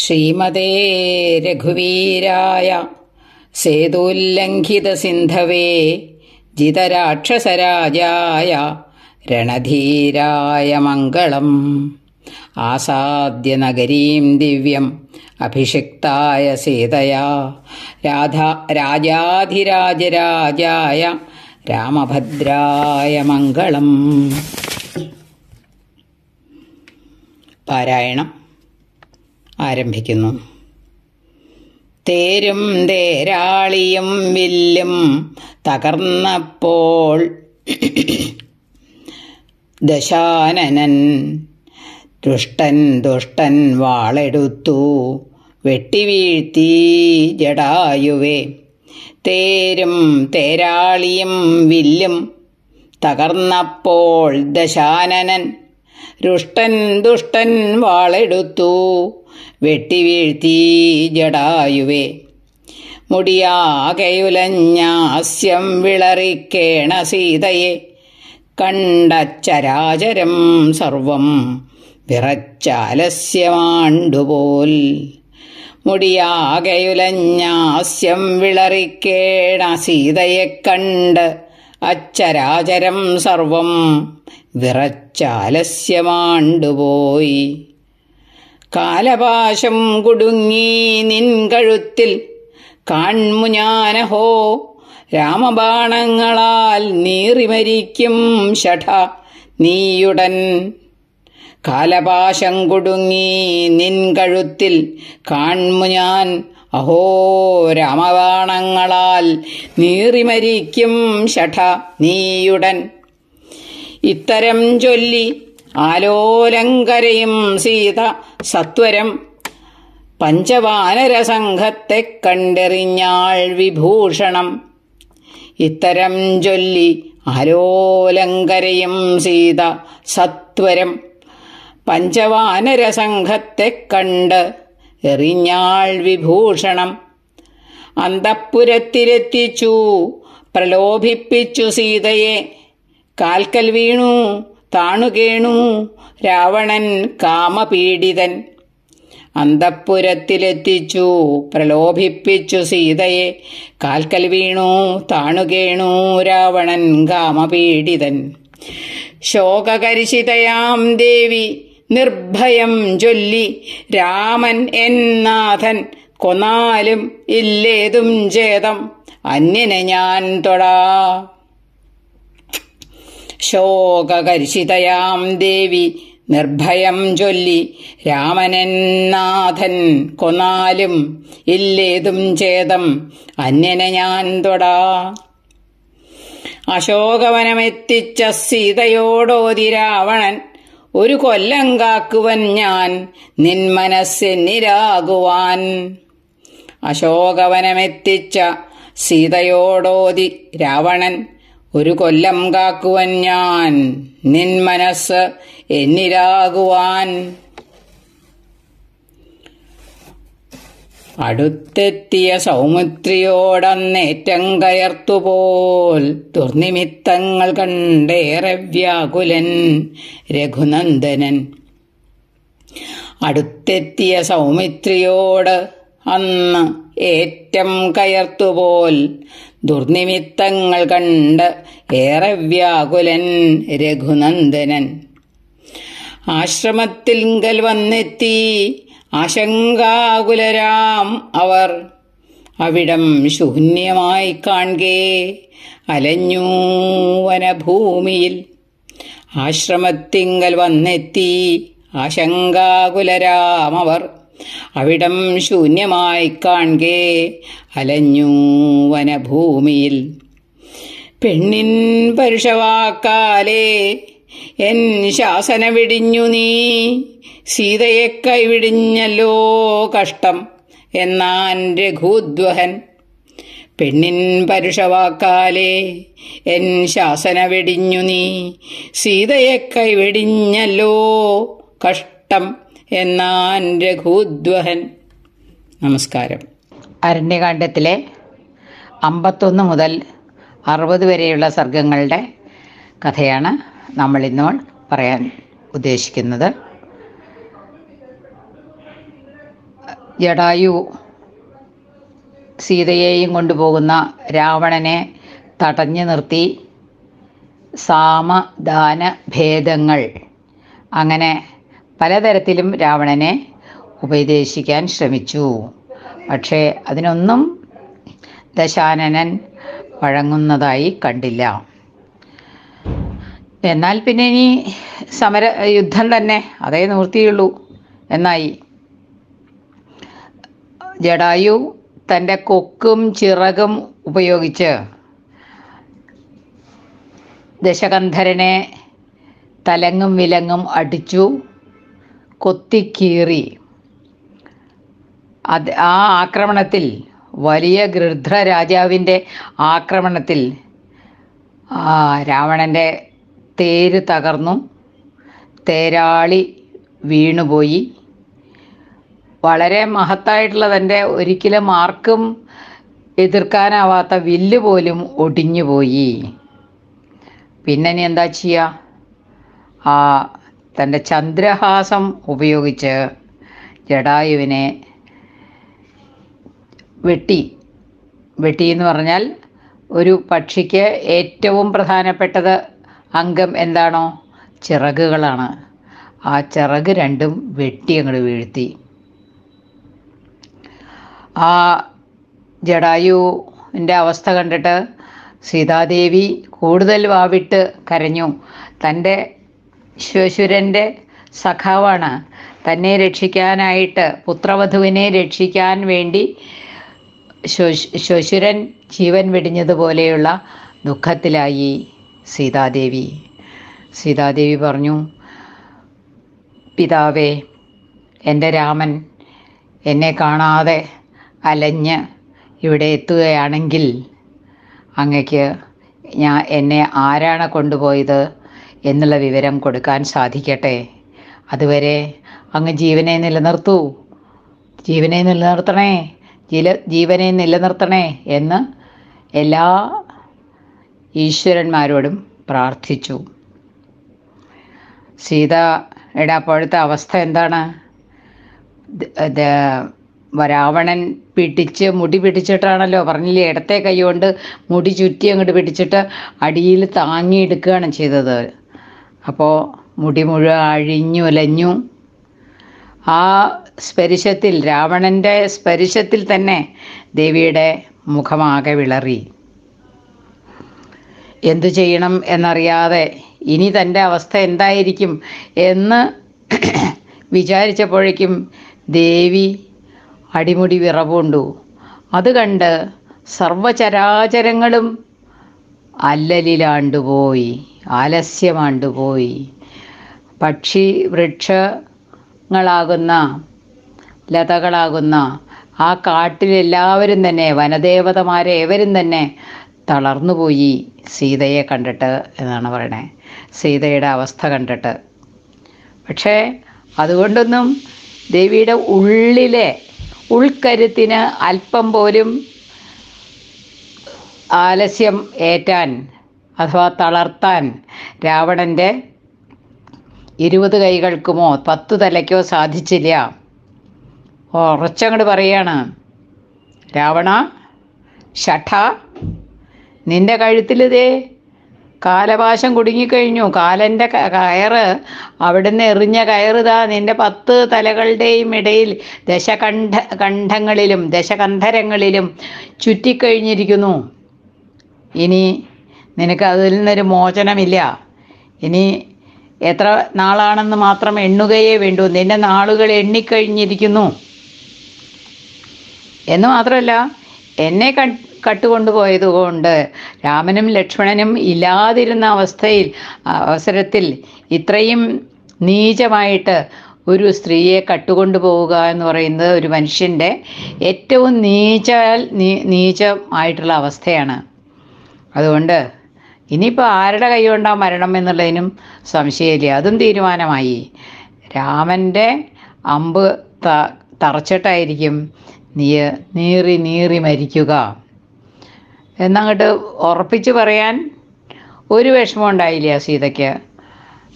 ശ്രീമതേ രഘുവീരായ സിന്ധവേ ജിതരാക്ഷസരാജായ രണധീരായ മംഗളം ആസാദ്യ നഗരീം ദിവ്യം അഭിഷിക്തായ സീതയാ രാധാ രാജാധിരാജരാജായ രാമഭദ്രായ മംഗളം പാരായണം ആരംഭിക്കുന്നു തേരും തേരാളിയും വില്ലും തകർന്നപ്പോൾ ദശാനനൻ ദുഷ്ടൻ ദുഷ്ടൻ വാളെടുത്തു വെട്ടിവീഴ്ത്തി ജടായുവേ തേരും തേരാളിയും വില്ലും തകർന്നപ്പോൾ ദശാനനൻ രുഷ്ടൻ ദുഷ്ടൻ വാളെടുത്തു വെട്ടിവീഴ്ത്തി ജടായുവേ മുടിയാകയുലഞ്ഞാസ്യം വിളറിക്കേണ സീതയെ കണ്ടച്ചരാചരം സർവം വിറച്ചാലസ്യമാണ്ടുപോൽ മുടിയാകയുലഞ്ഞാസ്യം വിളറിക്കേണ സീതയെ കണ്ട് അച്ചരാചരം സർവം വിറച്ചാലസ്യമാണ്ടുപോയി കാലപാശം കുടുങ്ങി നിൻ കഴുത്തിൽ കാൺമുഞ്ഞാനഹോ രാമബാണങ്ങളാൽ നീറിമരിക്കും ഷഠ നീയുടൻ കാലപാശം കുടുങ്ങി നിൻ കഴുത്തിൽ കാൺമു ഞാൻ അഹോ രാമബാണങ്ങളാൽ നീറിമരിക്കും ഷഠ നീയുടൻ ഇത്തരം ചൊല്ലി ആലോലങ്കരയും സീത സത്വരം പഞ്ചവാനരസംഘത്തെ കണ്ടെറിഞ്ഞാൾ വിഭൂഷണം ഇത്തരം ചൊല്ലി ആലോലങ്കരയും സീത സത്വരം പഞ്ചവാനരസംഘത്തെ കണ്ട് എറിഞ്ഞാൾ വിഭൂഷണം അന്തപ്പുരത്തിലെത്തിച്ചു പ്രലോഭിപ്പിച്ചു സീതയെ കാൽക്കൽ വീണു താണുകേണു രാവണൻ കാമപീഡിതൻ അന്തപ്പുരത്തിലെത്തിച്ചു പ്രലോഭിപ്പിച്ചു സീതയെ കാൽക്കൽ വീണു താണുകേണു രാവണൻ കാമപീഡിതൻ ശോകകരിശിതയാം ദേവി നിർഭയം ചൊല്ലി രാമൻ നാഥൻ കൊന്നാലും ഇല്ലേതും ചേതം അന്യനെ ഞാൻ തൊടാ ശോകകരിശിതയാം ദേവി നിർഭയം ചൊല്ലി രാമനെന്നാഥൻ കൊന്നാലും ഇല്ലേതും ചേതം അന്യനെ ഞാൻ തൊടാ അശോകവനമെത്തിച്ച സീതയോടോതി രാവണൻ ഒരു കൊല്ലം കാക്കുവൻ ഞാൻ നിൻ മനസ്സെന്നിരാകുവാൻ അശോകവനമെത്തിച്ച സീതയോടോതി രാവണൻ ഒരു കൊല്ലം കാക്കുവൻ ഞാൻ നിൻ മനസ്സ് എന്നിരാകുവാൻ അടുത്തെത്തിയ സൗമിത്രിയോടന്നേറ്റം കയർത്തുപോൽ ദുർനിമിത്തങ്ങൾ കണ്ടേറെ വ്യാകുലൻ രഘുനന്ദനൻ അടുത്തെത്തിയ സൗമിത്രിയോട് അന്ന് ഏറ്റം കയർത്തുപോൽ ദുർനിമിത്തങ്ങൾ കണ്ട് ഏറെ വ്യാകുലൻ രഘുനന്ദനൻ ആശ്രമത്തിങ്കൽ വന്നെത്തി ആശങ്കാകുലരാം അവർ അവിടം ശൂന്യമായി കാൺകേ അലഞ്ഞു വനഭൂമിയിൽ ആശ്രമത്തിങ്കൽ വന്നെത്തി ആശങ്കാകുലരാമവർ അവിടം ശൂന്യമായി കാൺകേ അലഞ്ഞു വനഭൂമിയിൽ പെണ്ണിൻ പരുഷവാക്കാലേ എൻ ശാസന വിടിഞ്ഞു നീ സീതയെ കൈവിടിഞ്ഞല്ലോ കഷ്ടം എന്നാൻ രഘുദ്വഹൻ പെണ്ണിൻ പരുഷവാക്കാലേ എൻ ശാസന വെടിഞ്ഞു നീ സീതയെ കൈവെടിഞ്ഞല്ലോ കഷ്ടം എന്നാൻ രഘുദ്വഹൻ നമസ്കാരം അരണ്യകാണ്ഡത്തിലെ അമ്പത്തൊന്ന് മുതൽ അറുപത് വരെയുള്ള സർഗങ്ങളുടെ കഥയാണ് നമ്മൾ ഇന്നോൾ പറയാൻ ഉദ്ദേശിക്കുന്നത് ജടായു സീതയെയും കൊണ്ടുപോകുന്ന രാവണനെ തടഞ്ഞു നിർത്തി സാമദാന ഭേദങ്ങൾ അങ്ങനെ പലതരത്തിലും രാവണനെ ഉപദേശിക്കാൻ ശ്രമിച്ചു പക്ഷേ അതിനൊന്നും ദശാനനൻ വഴങ്ങുന്നതായി കണ്ടില്ല എന്നാൽ പിന്നെ ഇനി സമര യുദ്ധം തന്നെ അതേ നിവൃത്തിയുള്ളൂ എന്നായി ജഡായു തൻ്റെ കൊക്കും ചിറകും ഉപയോഗിച്ച് ദശകന്ധരനെ തലങ്ങും വിലങ്ങും അടിച്ചു കൊത്തിക്കീറി അത് ആ ആക്രമണത്തിൽ വലിയ ഗൃധ്ര രാജാവിൻ്റെ ആക്രമണത്തിൽ രാവണൻ്റെ തേര് തകർന്നു തേരാളി വീണുപോയി വളരെ മഹത്തായിട്ടുള്ള തൻ്റെ ഒരിക്കലും ആർക്കും എതിർക്കാനാവാത്ത വില്ല് പോലും ഒടിഞ്ഞുപോയി പിന്നെ ഇനി എന്താ ചെയ്യുക ആ തൻ്റെ ചന്ദ്രഹാസം ഉപയോഗിച്ച് ജടായുവിനെ വെട്ടി വെട്ടി എന്ന് പറഞ്ഞാൽ ഒരു പക്ഷിക്ക് ഏറ്റവും പ്രധാനപ്പെട്ടത് അംഗം എന്താണോ ചിറകുകളാണ് ആ ചിറക് രണ്ടും വെട്ടി അങ്ങോട്ട് വീഴ്ത്തി ആ ജടായുവിൻ്റെ അവസ്ഥ കണ്ടിട്ട് സീതാദേവി കൂടുതൽ വാവിട്ട് കരഞ്ഞു തൻ്റെ ശിവശുരൻ്റെ സഖാവാണ് തന്നെ രക്ഷിക്കാനായിട്ട് പുത്രവധുവിനെ രക്ഷിക്കാൻ വേണ്ടി ശ്വശുരൻ ജീവൻ വെടിഞ്ഞതുപോലെയുള്ള ദുഃഖത്തിലായി സീതാദേവി സീതാദേവി പറഞ്ഞു പിതാവേ എൻ്റെ രാമൻ എന്നെ കാണാതെ അലഞ്ഞ് ഇവിടെ എത്തുകയാണെങ്കിൽ അങ്ങക്ക് ഞാൻ എന്നെ ആരാണ് കൊണ്ടുപോയത് എന്നുള്ള വിവരം കൊടുക്കാൻ സാധിക്കട്ടെ അതുവരെ അങ്ങ് ജീവനെ നിലനിർത്തൂ ജീവനെ നിലനിർത്തണേ ജീല ജീവനെ നിലനിർത്തണേ എന്ന് എല്ലാ ഈശ്വരന്മാരോടും പ്രാർത്ഥിച്ചു സീതയുടെ അപ്പോഴത്തെ അവസ്ഥ എന്താണ് രാവണൻ പിടിച്ച് മുടി പിടിച്ചിട്ടാണല്ലോ പറഞ്ഞില്ലേ ഇടത്തെ കൈ കൊണ്ട് മുടി ചുറ്റി അങ്ങോട്ട് പിടിച്ചിട്ട് അടിയിൽ താങ്ങിയെടുക്കുകയാണ് ചെയ്തത് അപ്പോൾ മുടി മുഴുവൻ അഴിഞ്ഞു അലഞ്ഞു ആ സ്പരിശത്തിൽ രാവണൻ്റെ സ്പരിശത്തിൽ തന്നെ ദേവിയുടെ മുഖമാകെ വിളറി എന്തു ചെയ്യണം എന്നറിയാതെ ഇനി തൻ്റെ അവസ്ഥ എന്തായിരിക്കും എന്ന് വിചാരിച്ചപ്പോഴേക്കും ദേവി അടിമുടി വിറവുണ്ടു അത് കണ്ട് സർവചരാചരങ്ങളും അല്ലലിലാണ്ടുപോയി ആലസ്യമാണ്ടുപോയി പക്ഷി വൃക്ഷങ്ങളാകുന്ന ലതകളാകുന്ന ആ കാട്ടിലെല്ലാവരും തന്നെ വനദേവതമാരെ ഏവരും തന്നെ തളർന്നുപോയി സീതയെ കണ്ടിട്ട് എന്നാണ് പറയണേ സീതയുടെ അവസ്ഥ കണ്ടിട്ട് പക്ഷേ അതുകൊണ്ടൊന്നും ദേവിയുടെ ഉള്ളിലെ ഉൾക്കരുത്തിന് അല്പം പോലും ആലസ്യം ഏറ്റാൻ അഥവാ തളർത്താൻ രാവണൻ്റെ ഇരുപത് കൈകൾക്കുമോ പത്ത് തലയ്ക്കോ സാധിച്ചില്ല ഉറച്ചങ്ങോട് പറയാണ് രാവണ ഷഠ നിന്റെ കഴുത്തിലിതേ കാലപാശം കുടുങ്ങിക്കഴിഞ്ഞു കാലൻ്റെ കയറ് അവിടുന്ന് എറിഞ്ഞ കയറുതാ നിന്റെ പത്ത് തലകളുടെയും ഇടയിൽ ദശകണ്ഠ കണ്ഠങ്ങളിലും ദശകന്ധരങ്ങളിലും ചുറ്റിക്കഴിഞ്ഞിരിക്കുന്നു ഇനി നിനക്ക് അതിൽ നിന്നൊരു മോചനമില്ല ഇനി എത്ര നാളാണെന്ന് മാത്രം എണ്ണുകയേ വേണ്ടൂ നിന്റെ നാളുകൾ എണ്ണിക്കഴിഞ്ഞിരിക്കുന്നു എന്ന് മാത്രമല്ല എന്നെ കട്ടുകൊണ്ടുപോയത് കൊണ്ട് രാമനും ലക്ഷ്മണനും ഇല്ലാതിരുന്ന അവസ്ഥയിൽ അവസരത്തിൽ ഇത്രയും നീചമായിട്ട് ഒരു സ്ത്രീയെ കട്ടുകൊണ്ടുപോവുക എന്ന് പറയുന്നത് ഒരു മനുഷ്യൻ്റെ ഏറ്റവും നീ നീചമായിട്ടുള്ള അവസ്ഥയാണ് അതുകൊണ്ട് ഇനിയിപ്പോൾ ആരുടെ കൊണ്ടാ മരണം എന്നുള്ളതിനും സംശയമില്ല അതും തീരുമാനമായി രാമൻ്റെ അമ്പ് ത തറച്ചിട്ടായിരിക്കും നീ നീറി നീറി മരിക്കുക എന്നങ്ങോട്ട് ഉറപ്പിച്ച് പറയാൻ ഒരു വിഷമം ഉണ്ടായില്ല സീതയ്ക്ക്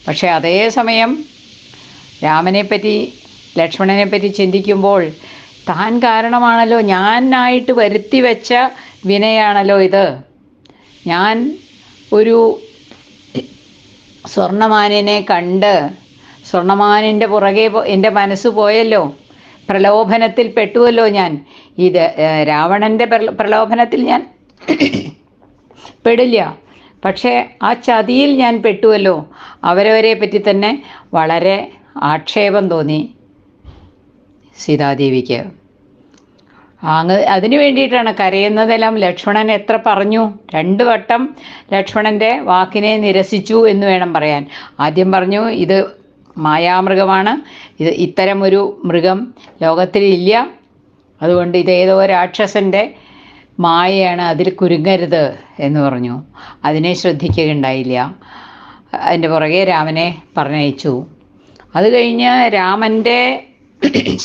പക്ഷേ സമയം രാമനെപ്പറ്റി ലക്ഷ്മണനെപ്പറ്റി ചിന്തിക്കുമ്പോൾ താൻ കാരണമാണല്ലോ ഞാനായിട്ട് വരുത്തി വെച്ച വിനയാണല്ലോ ഇത് ഞാൻ ഒരു സ്വർണമാനിനെ കണ്ട് സ്വർണമാനിൻ്റെ പുറകെ എൻ്റെ മനസ്സ് പോയല്ലോ പ്രലോഭനത്തിൽ പെട്ടുവല്ലോ ഞാൻ ഇത് രാവണൻ്റെ പ്രലോഭനത്തിൽ ഞാൻ പെടില്ല പക്ഷേ ആ ചതിയിൽ ഞാൻ പെട്ടുവല്ലോ അവരവരെ പറ്റി തന്നെ വളരെ ആക്ഷേപം തോന്നി സീതാദേവിക്ക് അങ്ങ് അതിനു വേണ്ടിയിട്ടാണ് കരയുന്നതെല്ലാം ലക്ഷ്മണൻ എത്ര പറഞ്ഞു രണ്ട് വട്ടം ലക്ഷ്മണൻ്റെ വാക്കിനെ നിരസിച്ചു എന്ന് വേണം പറയാൻ ആദ്യം പറഞ്ഞു ഇത് മായാമൃഗമാണ് ഇത് ഇത്തരം ഒരു മൃഗം ലോകത്തിലില്ല അതുകൊണ്ട് ഇത് ഏതോ രാക്ഷസൻ്റെ മായയാണ് അതിൽ കുരുങ്ങരുത് എന്ന് പറഞ്ഞു അതിനെ ശ്രദ്ധിക്കുകയുണ്ടായില്ല അതിൻ്റെ പുറകെ രാമനെ പറഞ്ഞയച്ചു അത് കഴിഞ്ഞ് രാമൻ്റെ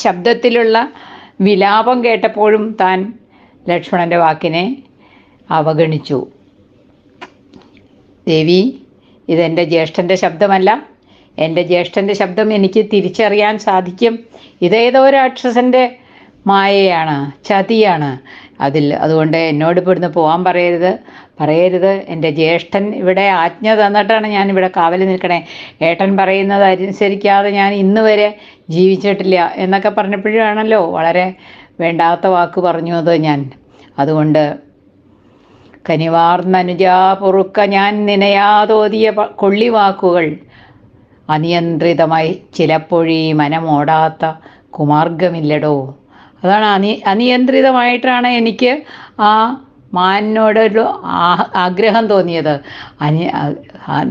ശബ്ദത്തിലുള്ള വിലാപം കേട്ടപ്പോഴും താൻ ലക്ഷ്മണൻ്റെ വാക്കിനെ അവഗണിച്ചു ദേവി ഇതെൻ്റെ ജ്യേഷ്ഠൻ്റെ ശബ്ദമല്ല എൻ്റെ ജ്യേഷ്ഠൻ്റെ ശബ്ദം എനിക്ക് തിരിച്ചറിയാൻ സാധിക്കും ഇതേതോ രാക്ഷസൻ്റെ മായയാണ് ചതിയാണ് അതിൽ അതുകൊണ്ട് എന്നോട് ഇപ്പോൾ ഇവിടുന്ന് പോകാൻ പറയരുത് പറയരുത് എൻ്റെ ജ്യേഷ്ഠൻ ഇവിടെ ആജ്ഞ തന്നിട്ടാണ് ഞാൻ ഇവിടെ കാവലിൽ നിൽക്കണേ ഏട്ടൻ പറയുന്നത് അനുസരിക്കാതെ ഞാൻ ഇന്ന് വരെ ജീവിച്ചിട്ടില്ല എന്നൊക്കെ പറഞ്ഞപ്പോഴാണല്ലോ വളരെ വേണ്ടാത്ത വാക്ക് പറഞ്ഞു അത് ഞാൻ അതുകൊണ്ട് കനിവാർന്നനുജാ പൊറുക്ക ഞാൻ നിനയാതോതിയ വാക്കുകൾ അനിയന്ത്രിതമായി ചിലപ്പോഴീ മനമോടാത്ത കുമാർഗമില്ലടോ അതാണ് അനി അനിയന്ത്രിതമായിട്ടാണ് എനിക്ക് ആ മാനിനോടൊരു ആഗ്രഹം തോന്നിയത് അനി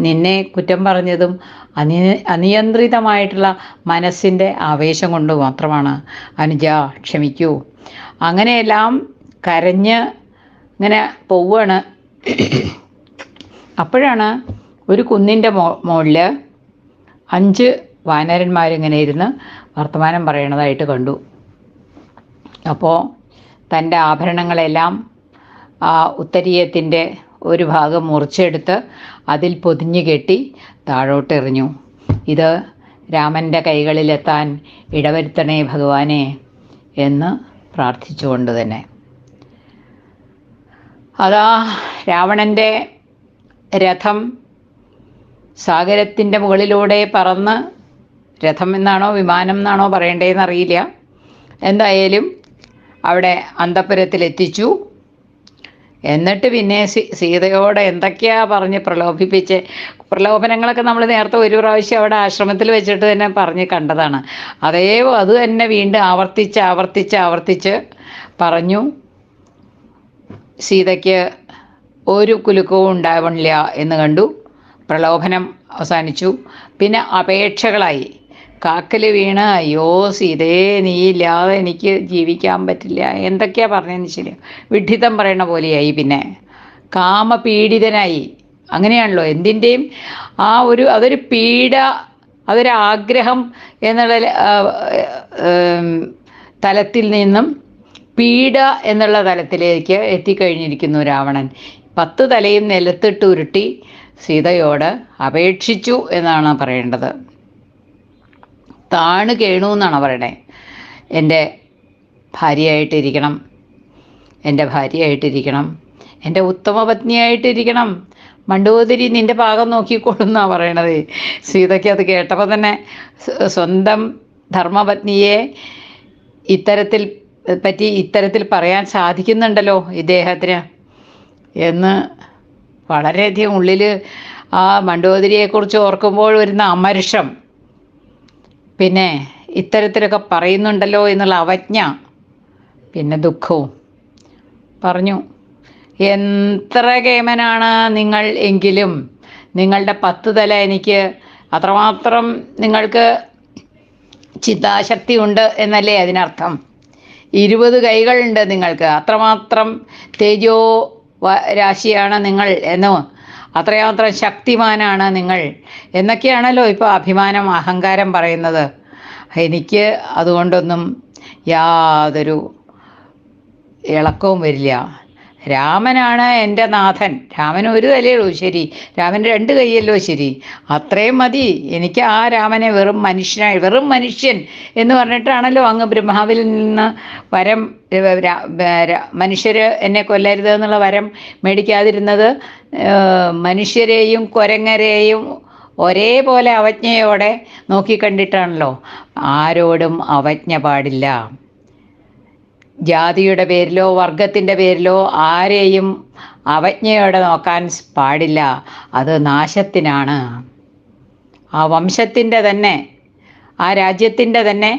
നിന്നെ കുറ്റം പറഞ്ഞതും അനി അനിയന്ത്രിതമായിട്ടുള്ള മനസ്സിൻ്റെ ആവേശം കൊണ്ട് മാത്രമാണ് അനുജ ക്ഷമിക്കൂ അങ്ങനെയെല്ലാം കരഞ്ഞ് ഇങ്ങനെ പോവുകയാണ് അപ്പോഴാണ് ഒരു കുന്നിൻ്റെ മോ മുകളിൽ അഞ്ച് വാനരന്മാരിങ്ങനെ ഇരുന്ന് വർത്തമാനം പറയണതായിട്ട് കണ്ടു അപ്പോൾ തൻ്റെ ആഭരണങ്ങളെല്ലാം ഉത്തരീയത്തിൻ്റെ ഒരു ഭാഗം മുറിച്ചെടുത്ത് അതിൽ പൊതിഞ്ഞു കെട്ടി താഴോട്ടെറിഞ്ഞു ഇത് രാമൻ്റെ കൈകളിലെത്താൻ ഇടവരുത്തണേ ഭഗവാനെ എന്ന് പ്രാർത്ഥിച്ചുകൊണ്ട് തന്നെ അതാ രാവണൻ്റെ രഥം സാഗരത്തിൻ്റെ മുകളിലൂടെ പറന്ന് രഥം എന്നാണോ വിമാനം എന്നാണോ പറയേണ്ടതെന്ന് അറിയില്ല എന്തായാലും അവിടെ എത്തിച്ചു എന്നിട്ട് പിന്നെ സീതയോട് എന്തൊക്കെയാ പറഞ്ഞ് പ്രലോഭിപ്പിച്ച് പ്രലോഭനങ്ങളൊക്കെ നമ്മൾ നേരത്തെ ഒരു പ്രാവശ്യം അവിടെ ആശ്രമത്തിൽ വെച്ചിട്ട് തന്നെ പറഞ്ഞ് കണ്ടതാണ് അതേ അത് തന്നെ വീണ്ടും ആവർത്തിച്ച് ആവർത്തിച്ച് ആവർത്തിച്ച് പറഞ്ഞു സീതയ്ക്ക് ഒരു കുലുക്കവും ഉണ്ടാവണില്ല എന്ന് കണ്ടു പ്രലോഭനം അവസാനിച്ചു പിന്നെ അപേക്ഷകളായി കാക്കൽ വീണ അയ്യോ സീതേ നീ ഇല്ലാതെ എനിക്ക് ജീവിക്കാൻ പറ്റില്ല എന്തൊക്കെയാ പറഞ്ഞതെന്ന് ശരി വിഡ്ഢിത്തം പറയണ പോലെയായി പിന്നെ കാമപീഡിതനായി അങ്ങനെയാണല്ലോ എന്തിൻ്റെയും ആ ഒരു അതൊരു പീഡ അതൊരാഗ്രഹം എന്നുള്ള തലത്തിൽ നിന്നും പീഡ എന്നുള്ള തലത്തിലേക്ക് എത്തിക്കഴിഞ്ഞിരിക്കുന്നു രാവണൻ പത്ത് തലയും നിലത്തിട്ട് ഉരുട്ടി സീതയോട് അപേക്ഷിച്ചു എന്നാണ് പറയേണ്ടത് താണ് കേണു എന്നാണ് പറയണേ എൻ്റെ ഭാര്യയായിട്ടിരിക്കണം എൻ്റെ ഭാര്യയായിട്ടിരിക്കണം എൻ്റെ ഉത്തമ പത്നിയായിട്ടിരിക്കണം മണ്ടോദരി നിൻ്റെ പാകം നോക്കിക്കൊള്ളുന്നാ പറയണത് സീതയ്ക്ക് അത് കേട്ടപ്പോൾ തന്നെ സ്വന്തം ധർമ്മപത്നിയെ ഇത്തരത്തിൽ പറ്റി ഇത്തരത്തിൽ പറയാൻ സാധിക്കുന്നുണ്ടല്ലോ ഇദ്ദേഹത്തിന് എന്ന് വളരെയധികം ഉള്ളിൽ ആ മണ്ടോതിരിയെക്കുറിച്ച് ഓർക്കുമ്പോൾ വരുന്ന അമർഷം പിന്നെ ഇത്തരത്തിലൊക്കെ പറയുന്നുണ്ടല്ലോ എന്നുള്ള അവജ്ഞ പിന്നെ ദുഃഖവും പറഞ്ഞു എത്ര കേമനാണ് നിങ്ങൾ എങ്കിലും നിങ്ങളുടെ പത്ത് തല എനിക്ക് അത്രമാത്രം നിങ്ങൾക്ക് ചിന്താശക്തി ഉണ്ട് എന്നല്ലേ അതിനർത്ഥം ഇരുപത് കൈകളുണ്ട് നിങ്ങൾക്ക് അത്രമാത്രം തേജോ രാശിയാണ് നിങ്ങൾ എന്ന് അത്രയാത്രം ശക്തിമാനാണ് നിങ്ങൾ എന്നൊക്കെയാണല്ലോ ഇപ്പോൾ അഭിമാനം അഹങ്കാരം പറയുന്നത് എനിക്ക് അതുകൊണ്ടൊന്നും യാതൊരു ഇളക്കവും വരില്ല രാമനാണ് എൻ്റെ നാഥൻ രാമൻ ഒരു ഉള്ളൂ ശരി രാമൻ രണ്ട് കൈയല്ലോ ശരി അത്രയും മതി എനിക്ക് ആ രാമനെ വെറും മനുഷ്യനായി വെറും മനുഷ്യൻ എന്ന് പറഞ്ഞിട്ടാണല്ലോ അങ്ങ് ബ്രഹ്മാവിൽ നിന്ന് വരം മനുഷ്യര് എന്നെ കൊല്ലരുത് എന്നുള്ള വരം മേടിക്കാതിരുന്നത് മനുഷ്യരെയും കുരങ്ങരെയും ഒരേപോലെ അവജ്ഞയോടെ നോക്കിക്കണ്ടിട്ടാണല്ലോ ആരോടും അവജ്ഞ പാടില്ല ജാതിയുടെ പേരിലോ വർഗത്തിൻ്റെ പേരിലോ ആരെയും അവജ്ഞയോടെ നോക്കാൻ പാടില്ല അത് നാശത്തിനാണ് ആ വംശത്തിൻ്റെ തന്നെ ആ രാജ്യത്തിൻ്റെ തന്നെ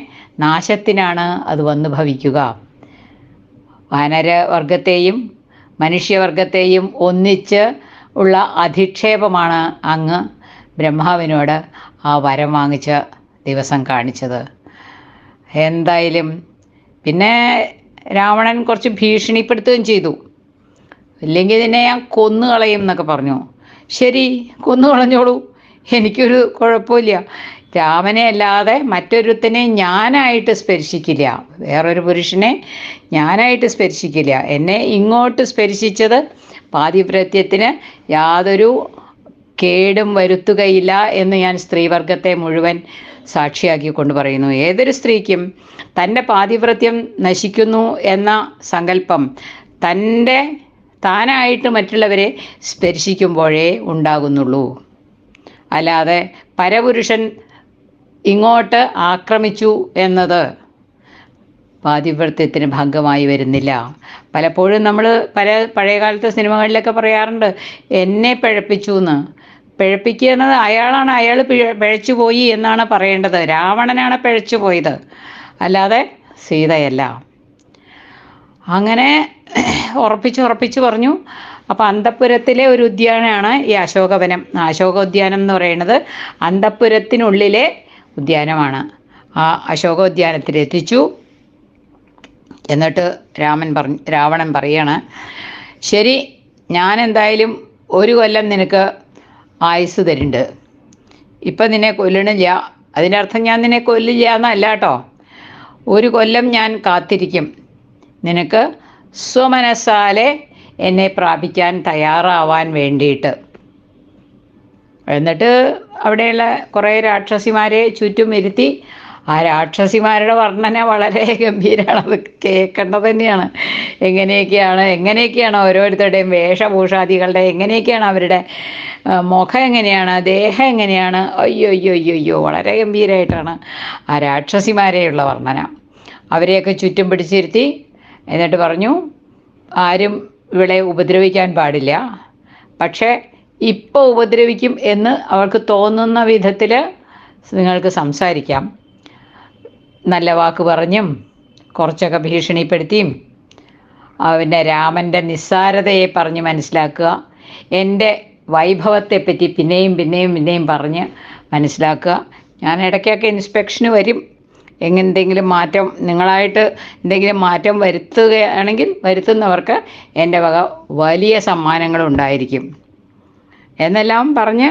നാശത്തിനാണ് അത് വന്നു ഭവിക്കുക വാനരവർഗത്തെയും മനുഷ്യവർഗത്തെയും ഒന്നിച്ച് ഉള്ള അധിക്ഷേപമാണ് അങ്ങ് ബ്രഹ്മാവിനോട് ആ വരം വാങ്ങിച്ച ദിവസം കാണിച്ചത് എന്തായാലും പിന്നെ രാവണൻ കുറച്ച് ഭീഷണിപ്പെടുത്തുകയും ചെയ്തു ഇല്ലെങ്കിൽ ഇതിനെ ഞാൻ കൊന്നു എന്നൊക്കെ പറഞ്ഞു ശരി കൊന്നു കളഞ്ഞോളൂ എനിക്കൊരു കുഴപ്പമില്ല രാമനെ അല്ലാതെ മറ്റൊരുത്തനെ ഞാനായിട്ട് സ്പർശിക്കില്ല വേറൊരു പുരുഷനെ ഞാനായിട്ട് സ്പർശിക്കില്ല എന്നെ ഇങ്ങോട്ട് സ്പർശിച്ചത് പാതിപ്രത്യത്തിന് യാതൊരു കേടും വരുത്തുകയില്ല എന്ന് ഞാൻ സ്ത്രീവർഗത്തെ മുഴുവൻ കൊണ്ട് പറയുന്നു ഏതൊരു സ്ത്രീക്കും തൻ്റെ പാതിവ്രത്യം നശിക്കുന്നു എന്ന സങ്കല്പം തൻ്റെ താനായിട്ട് മറ്റുള്ളവരെ സ്പർശിക്കുമ്പോഴേ ഉണ്ടാകുന്നുള്ളൂ അല്ലാതെ പരപുരുഷൻ ഇങ്ങോട്ട് ആക്രമിച്ചു എന്നത് പാതിവ്രത്യത്തിന് ഭംഗമായി വരുന്നില്ല പലപ്പോഴും നമ്മൾ പല പഴയകാലത്തെ സിനിമകളിലൊക്കെ പറയാറുണ്ട് എന്നെ പഴപ്പിച്ചു എന്ന് പിഴപ്പിക്കുന്നത് അയാളാണ് അയാൾ പിഴ പിഴച്ചു പോയി എന്നാണ് പറയേണ്ടത് രാവണനാണ് പിഴച്ചു പോയത് അല്ലാതെ സീതയല്ല അങ്ങനെ ഉറപ്പിച്ച് ഉറപ്പിച്ച് പറഞ്ഞു അപ്പോൾ അന്തപ്പുരത്തിലെ ഒരു ഉദ്യാനമാണ് ഈ അശോകവനം അശോക ഉദ്യാനം എന്ന് പറയുന്നത് അന്തപ്പുരത്തിനുള്ളിലെ ഉദ്യാനമാണ് ആ അശോക ഉദ്യാനത്തിൽ എത്തിച്ചു എന്നിട്ട് രാമൻ പറഞ്ഞ് രാവണൻ പറയാണ് ശരി ഞാൻ എന്തായാലും ഒരു കൊല്ലം നിനക്ക് ആയുസ് തരുന്നുണ്ട് ഇപ്പം നിന്നെ കൊല്ലണില്ല അതിനർത്ഥം ഞാൻ നിന്നെ കൊല്ലില്ല എന്നല്ല കേട്ടോ ഒരു കൊല്ലം ഞാൻ കാത്തിരിക്കും നിനക്ക് സ്വമനസ്സാലെ എന്നെ പ്രാപിക്കാൻ തയ്യാറാവാൻ വേണ്ടിയിട്ട് എന്നിട്ട് അവിടെയുള്ള കുറേ രാക്ഷസിമാരെ ചുറ്റും ഇരുത്തി ആ രാക്ഷസിമാരുടെ വർണ്ണന വളരെ ഗംഭീരമാണ് അത് കേൾക്കേണ്ടത് തന്നെയാണ് എങ്ങനെയൊക്കെയാണ് എങ്ങനെയൊക്കെയാണ് ഓരോരുത്തരുടെയും വേഷഭൂഷാദികളുടെ എങ്ങനെയൊക്കെയാണ് അവരുടെ മുഖം എങ്ങനെയാണ് ദേഹം എങ്ങനെയാണ് അയ്യോ അയ്യോ അയ്യോ അയ്യോ വളരെ ഗംഭീരമായിട്ടാണ് ആ രാക്ഷസിമാരെയുള്ള വർണ്ണന അവരെയൊക്കെ ചുറ്റും പിടിച്ചിരുത്തി എന്നിട്ട് പറഞ്ഞു ആരും ഇവളെ ഉപദ്രവിക്കാൻ പാടില്ല പക്ഷേ ഇപ്പോൾ ഉപദ്രവിക്കും എന്ന് അവർക്ക് തോന്നുന്ന വിധത്തിൽ നിങ്ങൾക്ക് സംസാരിക്കാം നല്ല വാക്ക് പറഞ്ഞും കുറച്ചൊക്കെ ഭീഷണിപ്പെടുത്തിയും പിന്നെ രാമൻ്റെ നിസ്സാരതയെ പറഞ്ഞ് മനസ്സിലാക്കുക എൻ്റെ വൈഭവത്തെപ്പറ്റി പിന്നെയും പിന്നെയും പിന്നെയും പറഞ്ഞ് മനസ്സിലാക്കുക ഞാൻ ഇടയ്ക്കൊക്കെ ഇൻസ്പെക്ഷന് വരും എന്തെങ്കിലും മാറ്റം നിങ്ങളായിട്ട് എന്തെങ്കിലും മാറ്റം വരുത്തുകയാണെങ്കിൽ വരുത്തുന്നവർക്ക് എൻ്റെ വക വലിയ സമ്മാനങ്ങളുണ്ടായിരിക്കും എന്നെല്ലാം പറഞ്ഞ്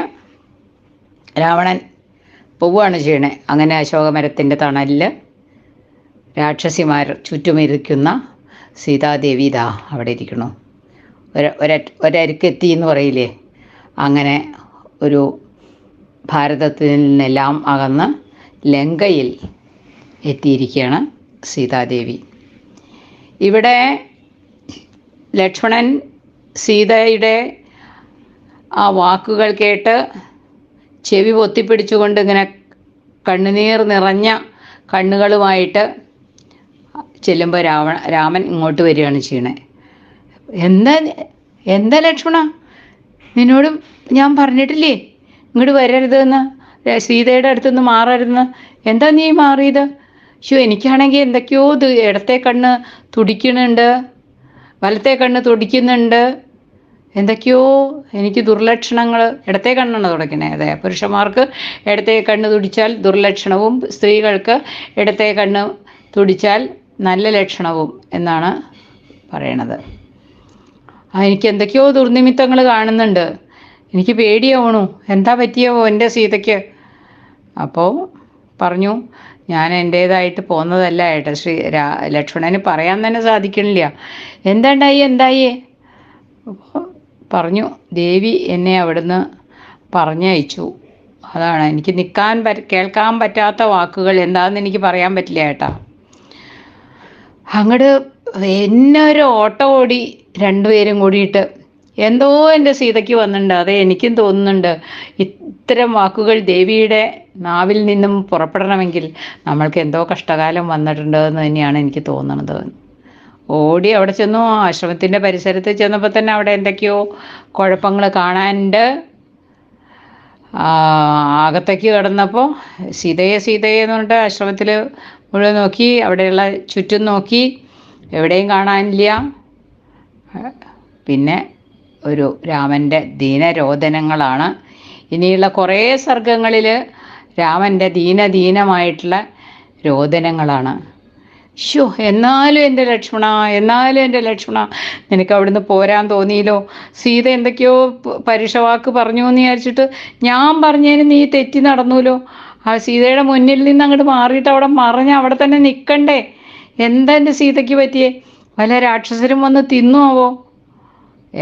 രാവണൻ പോവുകയാണ് ചെയ്യണേ അങ്ങനെ അശോകമരത്തിൻ്റെ തണലിൽ രാക്ഷസിമാർ ചുറ്റുമിരിക്കുന്ന സീതാദേവി ഇതാ അവിടെ ഇരിക്കണു ഒര ഒരരിക്കെത്തി എന്ന് പറയില്ലേ അങ്ങനെ ഒരു ഭാരതത്തിൽ നിന്നെല്ലാം അകന്ന് ലങ്കയിൽ എത്തിയിരിക്കുകയാണ് സീതാദേവി ഇവിടെ ലക്ഷ്മണൻ സീതയുടെ ആ വാക്കുകൾ കേട്ട് ചെവി പൊത്തിപ്പിടിച്ചുകൊണ്ട് ഇങ്ങനെ കണ്ണുനീർ നിറഞ്ഞ കണ്ണുകളുമായിട്ട് ചെല്ലുമ്പോൾ രാവണ രാമൻ ഇങ്ങോട്ട് വരികയാണ് ചെയ്യണേ എന്താ എന്താ ലക്ഷ്മണ നിന്നോട് ഞാൻ പറഞ്ഞിട്ടില്ലേ ഇങ്ങോട്ട് വരരുതെന്ന് സീതയുടെ അടുത്തുനിന്ന് മാറരുതെന്ന് എന്താ നീ മാറിയത് ശോ എനിക്കാണെങ്കിൽ എന്തൊക്കെയോ ഇത് ഇടത്തെ കണ്ണ് തുടിക്കുന്നുണ്ട് വലത്തെ കണ്ണ് തുടിക്കുന്നുണ്ട് എന്തൊക്കെയോ എനിക്ക് ദുർലക്ഷണങ്ങൾ ഇടത്തെ കണ്ണാണ് തുടങ്ങിയത് അതെ പുരുഷന്മാർക്ക് ഇടത്തെ കണ്ണ് തുടിച്ചാൽ ദുർലക്ഷണവും സ്ത്രീകൾക്ക് ഇടത്തെ കണ്ണ് തുടിച്ചാൽ നല്ല ലക്ഷണവും എന്നാണ് പറയണത് എനിക്ക് എന്തൊക്കെയോ ദുർനിമിത്തങ്ങൾ കാണുന്നുണ്ട് എനിക്ക് പേടിയാവണു എന്താ പറ്റിയാവോ എൻ്റെ സീതയ്ക്ക് അപ്പോൾ പറഞ്ഞു ഞാൻ എൻ്റേതായിട്ട് പോകുന്നതല്ല ഏട്ടാ ശ്രീ ലക്ഷ്മണന് പറയാൻ തന്നെ സാധിക്കണില്ല എന്തായി എന്തായി പറഞ്ഞു ദേവി എന്നെ അവിടുന്ന് പറഞ്ഞയച്ചു അതാണ് എനിക്ക് നിൽക്കാൻ കേൾക്കാൻ പറ്റാത്ത വാക്കുകൾ എന്താണെന്ന് എനിക്ക് പറയാൻ പറ്റില്ല ഏട്ടാ അങ്ങോട്ട് എന്നൊരു ഓട്ടോ ഓടി രണ്ടുപേരും കൂടിയിട്ട് എന്തോ എൻ്റെ സീതയ്ക്ക് വന്നിട്ടുണ്ട് അതെ എനിക്കും തോന്നുന്നുണ്ട് ഇത്തരം വാക്കുകൾ ദേവിയുടെ നാവിൽ നിന്നും പുറപ്പെടണമെങ്കിൽ നമ്മൾക്ക് എന്തോ കഷ്ടകാലം വന്നിട്ടുണ്ട് എന്ന് തന്നെയാണ് എനിക്ക് തോന്നുന്നത് ഓടി അവിടെ ചെന്നു ആശ്രമത്തിൻ്റെ പരിസരത്ത് ചെന്നപ്പോൾ തന്നെ അവിടെ എന്തൊക്കെയോ കുഴപ്പങ്ങൾ കാണാനുണ്ട് അകത്തേക്ക് കിടന്നപ്പോൾ സീതയെ സീതയെ എന്ന് പറഞ്ഞിട്ട് ആശ്രമത്തിൽ മുഴുവൻ നോക്കി അവിടെയുള്ള ചുറ്റും നോക്കി എവിടെയും കാണാനില്ല പിന്നെ ഒരു രാമൻ്റെ ദീനരോധനങ്ങളാണ് ഇനിയുള്ള കുറേ സർഗങ്ങളിൽ രാമൻ്റെ ദീനദീനമായിട്ടുള്ള രോദനങ്ങളാണ് ഷോ എന്നാലും എൻ്റെ ലക്ഷ്മണ എന്നാലും എൻ്റെ ലക്ഷ്മണ നിനക്ക് അവിടുന്ന് പോരാൻ തോന്നിയില്ലോ സീത എന്തൊക്കെയോ പരുഷവാക്ക് പറഞ്ഞു എന്ന് വിചാരിച്ചിട്ട് ഞാൻ പറഞ്ഞതിന് നീ തെറ്റി നടന്നൂലോ ആ സീതയുടെ മുന്നിൽ നിന്ന് അങ്ങോട്ട് മാറിയിട്ട് അവിടെ മറിഞ്ഞ് അവിടെ തന്നെ നിൽക്കണ്ടേ എന്താ എൻ്റെ സീതയ്ക്ക് പറ്റിയേ വല്ല രാക്ഷസരും വന്ന് തിന്നുവോ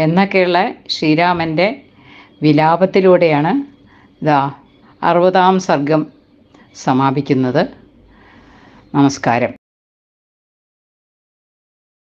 എന്നൊക്കെയുള്ള ശ്രീരാമൻ്റെ വിലാപത്തിലൂടെയാണ് ഇതാ അറുപതാം സർഗം സമാപിക്കുന്നത് നമസ്കാരം